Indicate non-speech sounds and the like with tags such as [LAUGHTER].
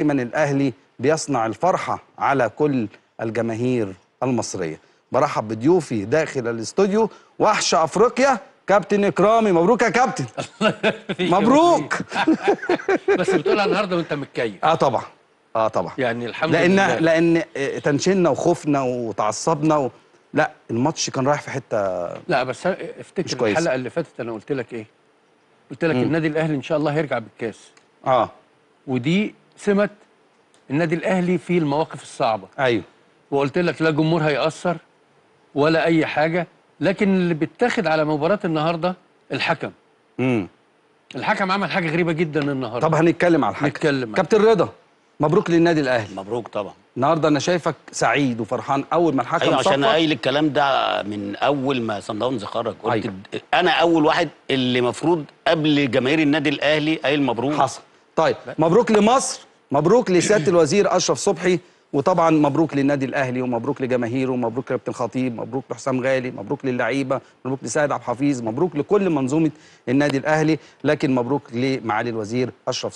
دايما الاهلي بيصنع الفرحه على كل الجماهير المصريه برحب بضيوفي داخل الاستوديو وحش افريقيا كابتن اكرامي مبروك يا كابتن [LAUGHS] مبروك [LAUGHS] بس بتقولها النهارده وانت متكيف اه طبعا اه طبعا يعني الحمد لأن لله لان تنشنا وخوفنا وتعصبنا و... لا الماتش كان رايح في حته لا بس افتكر الحلقه اللي فاتت انا قلت لك ايه قلت لك النادي الاهلي ان شاء الله هيرجع بالكاس اه ودي سمه النادي الاهلي في المواقف الصعبه ايوه وقلت لك لا جمهور هيأثر ولا اي حاجه لكن اللي بيتاخد على مباراه النهارده الحكم امم الحكم عمل حاجه غريبه جدا النهارده طب هنتكلم على الحكم نتكلم كابتن رضا مبروك للنادي الاهلي مبروك طبعا النهارده انا شايفك سعيد وفرحان اول ما الحكم أيوة عشان قايل الكلام ده من اول ما صن داونز خرج قلت أيوة. انا اول واحد اللي مفروض قبل جماهير النادي الاهلي قايل مبروك حصل طيب مبروك لمصر مبروك لسياده [CLEARS THROAT] الوزير اشرف صبحي وطبعا مبروك للنادي الاهلي ومبروك لجماهيره ومبروك لكابتن خطيب مبروك لحسام غالي مبروك للعيبه مبروك لسيد عبد الحفيظ مبروك لكل منظومه النادي الاهلي لكن مبروك لمعالي الوزير اشرف